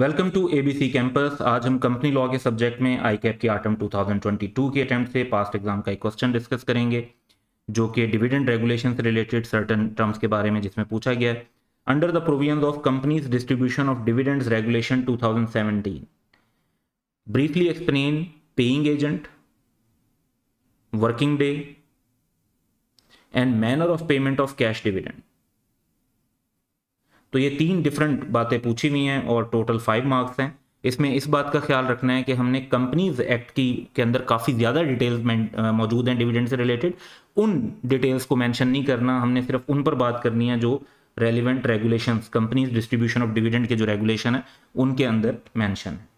welcome to ABC campus आज हम company law के सब्जेक्ट में आई कैप के आटम 2022 के अटेम्प्ट से पास्ट एग्जाम का एक क्वेश्चन डिस्कस करेंगे जो कि डिविडेंड रेगुलेशन से रिलेटेड सर्टन टर्म्स के बारे में जिसमें पूछा गया है under the provision of companies distribution of dividends regulation 2017 briefly explain paying agent working day and manner of payment of cash dividend तो ये तीन डिफरेंट बातें पूछी हुई हैं और टोटल फाइव मार्क्स हैं इसमें इस बात का ख्याल रखना है कि हमने कंपनीज एक्ट की के अंदर काफ़ी ज़्यादा डिटेल्स मौजूद हैं डिविडेंड से रिलेटेड उन डिटेल्स को मैंशन नहीं करना हमने सिर्फ उन पर बात करनी है जो relevant regulation companies distribution of dividend के जो रेगुलेशन है उनके अंदर मैंशन है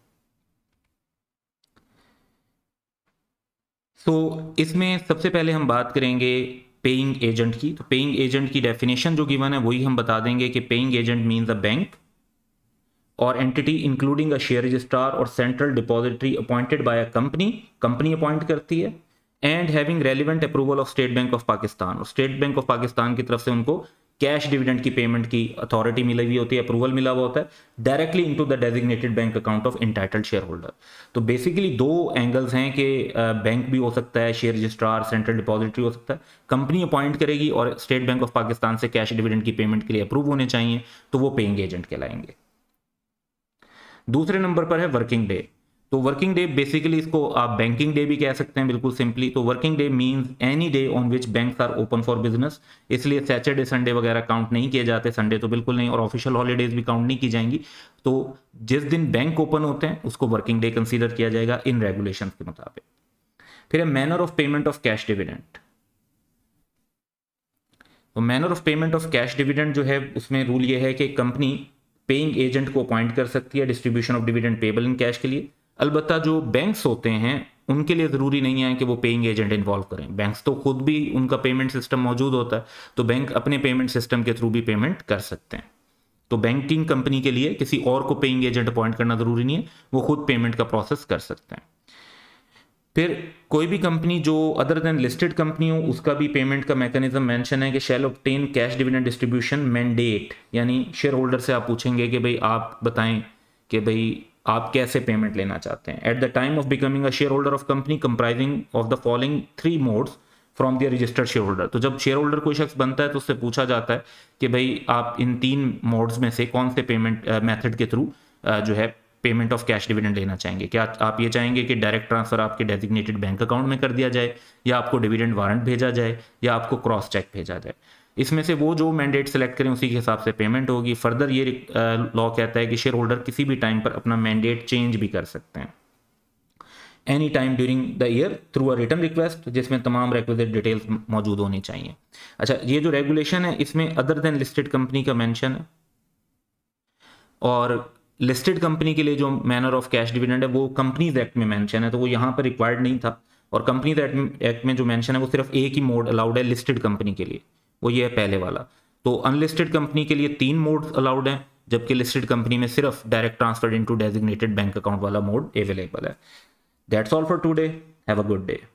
सो तो so, इसमें सबसे पहले हम बात करेंगे पेइंग एजेंट की तो पेइंग एजेंट की डेफिनेशन जो गिवन है वही हम बता देंगे कि paying agent means a bank और entity including a share registrar और central depository appointed by a company company appoint करती है and having relevant approval of State Bank of Pakistan और स्टेट बैंक ऑफ पाकिस्तान की तरफ से उनको कैश डिविडेंड की पेमेंट की अथॉरिटी मिली हुई होती है अप्रूवल मिला हुआ होता है directly into the designated bank account of entitled share holder तो बेसिकली दो एंगल्स हैं कि बैंक uh, भी हो सकता है शेयर रजिस्ट्रार सेंट्रल डिपॉजिटरी हो सकता है कंपनी अपॉइंट करेगी और स्टेट बैंक ऑफ पाकिस्तान से कैश डिविडेंड की पेमेंट के लिए अप्रूव होने चाहिए तो वो पेइंग एजेंट कहलाएंगे दूसरे नंबर पर है वर्किंग डे तो वर्किंग डे बेसिकली इसको आप बैंकिंग डे भी कह सकते हैं बिल्कुल सिंपली तो working day means any day on which banks are open for business इसलिए सैटरडे संडे वगैरह काउंट नहीं किए जाते संडे तो बिल्कुल नहीं और ऑफिशियल हॉलीडेज भी काउंट नहीं की जाएंगी तो जिस दिन बैंक ओपन होते हैं उसको वर्किंग डे कंसिडर किया जाएगा इन रेगुलेशन के मुताबिक फिर है manner of payment of cash dividend तो manner of payment of cash dividend जो है उसमें रूल ये है कि कंपनी पेइंग एजेंट को अपॉइंट कर सकती है distribution of dividend payable in cash के लिए अलबत् जो बैंक्स होते हैं उनके लिए ज़रूरी नहीं है कि वो पेइंग एजेंट इन्वॉल्व करें बैंक्स तो खुद भी उनका पेमेंट सिस्टम मौजूद होता है तो बैंक अपने पेमेंट सिस्टम के थ्रू भी पेमेंट कर सकते हैं तो बैंकिंग कंपनी के लिए किसी और को पेइंग एजेंट अपॉइंट करना ज़रूरी नहीं है वो खुद पेमेंट का प्रोसेस कर सकते हैं फिर कोई भी कंपनी जो अदर देन लिस्टेड कंपनी हो उसका भी पेमेंट का मैकेनिज्म मेंशन है कि shall obtain cash dividend distribution mandate यानी शेयर होल्डर से आप पूछेंगे कि भाई आप बताएं कि भाई आप कैसे पेमेंट लेना चाहते हैं at the time of becoming a share holder of company comprising of the following three modes from the registered share holder तो जब शेयर होल्डर कोई शख्स बनता है तो उससे पूछा जाता है कि भाई आप इन तीन मोड्स में से कौन से पेमेंट मेथड uh, के थ्रू uh, जो है पेमेंट ऑफ कैश डिविडेंड लेना चाहेंगे क्या आप ये चाहेंगे कि डायरेक्ट ट्रांसफर आपके डेजिग्नेटेड बैंक अकाउंट में कर दिया जाए या आपको डिविडेंड वारंट भेजा जाए या आपको क्रॉस चेक भेजा जाए इसमें से वो जो मैंडेट सेलेक्ट करें उसी के हिसाब से पेमेंट होगी फर्दर ये लॉ कहता है कि शेयर होल्डर किसी भी टाइम पर अपना मैंडेट चेंज भी कर सकते हैं any time during the year through a return request जिसमें तमाम रिक्वेजिट डिटेल्स मौजूद होनी चाहिए अच्छा ये जो रेगुलेशन है इसमें अदर देन लिस्टेड कंपनी का मैंशन है और लिस्टेड कंपनी के लिए जो मैनर ऑफ कैश डिविडेंड है वो कंपनीज एक्ट में मैंशन है तो वो यहाँ पर रिक्वायर्ड नहीं था और कंपनीज एक्ट में जो मैंशन है वो सिर्फ एक ही मोड अलाउड है लिस्टेड कंपनी के लिए वो ये है पहले वाला तो अनलिस्टेड कंपनी के लिए तीन मोड अलाउड हैं जबकि लिस्टेड कंपनी में सिर्फ direct transfer into designated bank account वाला मोड अवेलेबल है that's all for today have a good day